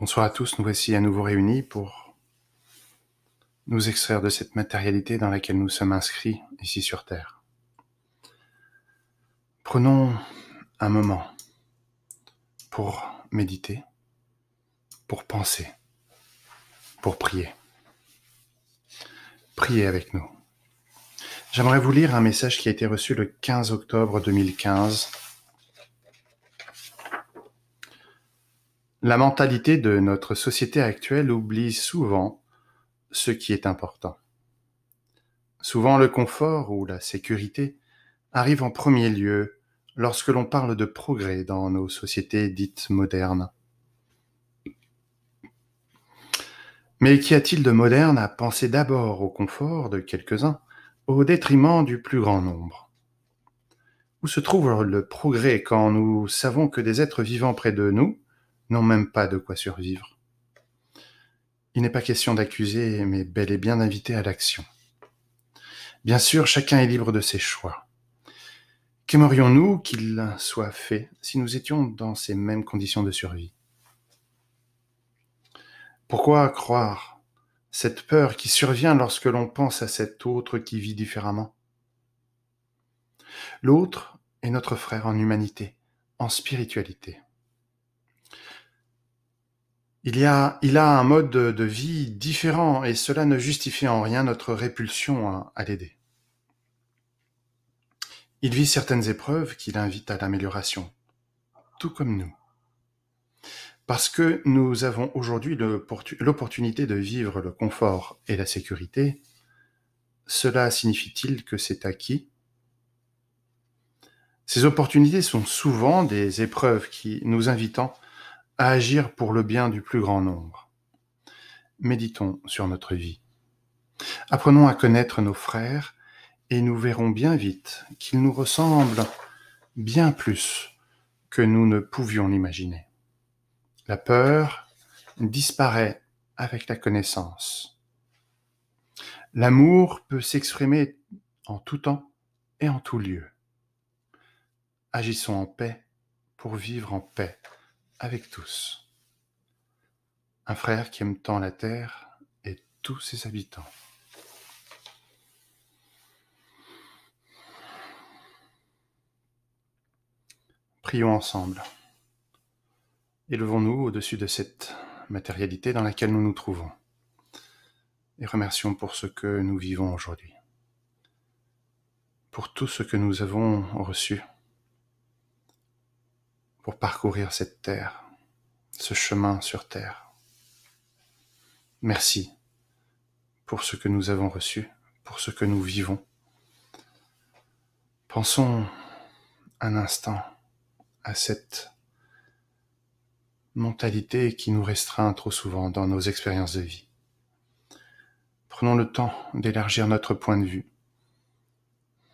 Bonsoir à tous, nous voici à nouveau réunis pour nous extraire de cette matérialité dans laquelle nous sommes inscrits ici sur Terre. Prenons un moment pour méditer, pour penser, pour prier. Priez avec nous. J'aimerais vous lire un message qui a été reçu le 15 octobre 2015 La mentalité de notre société actuelle oublie souvent ce qui est important. Souvent le confort ou la sécurité arrive en premier lieu lorsque l'on parle de progrès dans nos sociétés dites modernes. Mais qu'y a-t-il de moderne à penser d'abord au confort de quelques-uns au détriment du plus grand nombre Où se trouve le progrès quand nous savons que des êtres vivants près de nous n'ont même pas de quoi survivre. Il n'est pas question d'accuser, mais bel et bien d'inviter à l'action. Bien sûr, chacun est libre de ses choix. Qu'aimerions-nous qu'il soit fait si nous étions dans ces mêmes conditions de survie Pourquoi croire cette peur qui survient lorsque l'on pense à cet autre qui vit différemment L'autre est notre frère en humanité, en spiritualité. Il, a, un mode de, vie différent et cela ne justifie en rien notre répulsion à, l'aider. Il vit certaines épreuves qui l'invitent à l'amélioration, tout comme nous. Parce que nous avons aujourd'hui l'opportunité de vivre le confort et la sécurité, cela signifie-t-il que c'est acquis Ces opportunités sont souvent des épreuves qui nous invitant à agir pour le bien du plus grand nombre. Méditons sur notre vie. Apprenons à connaître nos frères et nous verrons bien vite qu'ils nous ressemblent bien plus que nous ne pouvions l'imaginer. La peur disparaît avec la connaissance. L'amour peut s'exprimer en tout temps et en tout lieu. Agissons en paix pour vivre en paix avec tous. Un frère qui aime tant la terre et tous ses habitants. Prions ensemble. Élevons-nous au-dessus de cette matérialité dans laquelle nous nous trouvons et remercions pour ce que nous vivons aujourd'hui, pour tout ce que nous avons reçu pour parcourir cette terre, ce chemin sur terre. Merci pour ce que nous avons reçu, pour ce que nous vivons. Pensons un instant à cette mentalité qui nous restreint trop souvent dans nos expériences de vie. Prenons le temps d'élargir notre point de vue,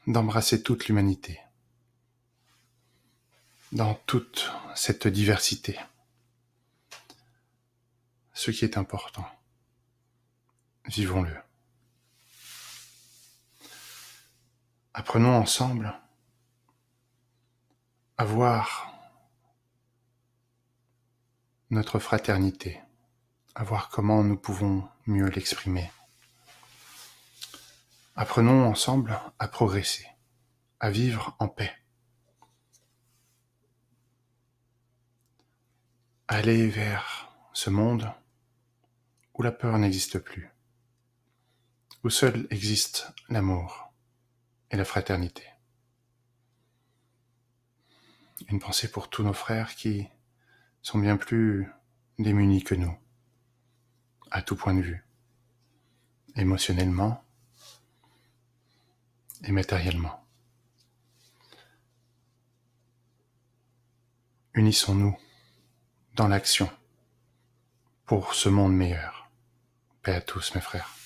d'embrasser toute l'humanité dans toute cette diversité. Ce qui est important, vivons-le. Apprenons ensemble à voir notre fraternité, à voir comment nous pouvons mieux l'exprimer. Apprenons ensemble à progresser, à vivre en paix. aller vers ce monde où la peur n'existe plus, où seul existe l'amour et la fraternité. Une pensée pour tous nos frères qui sont bien plus démunis que nous, à tout point de vue, émotionnellement et matériellement. Unissons-nous l'action pour ce monde meilleur. Paix à tous mes frères.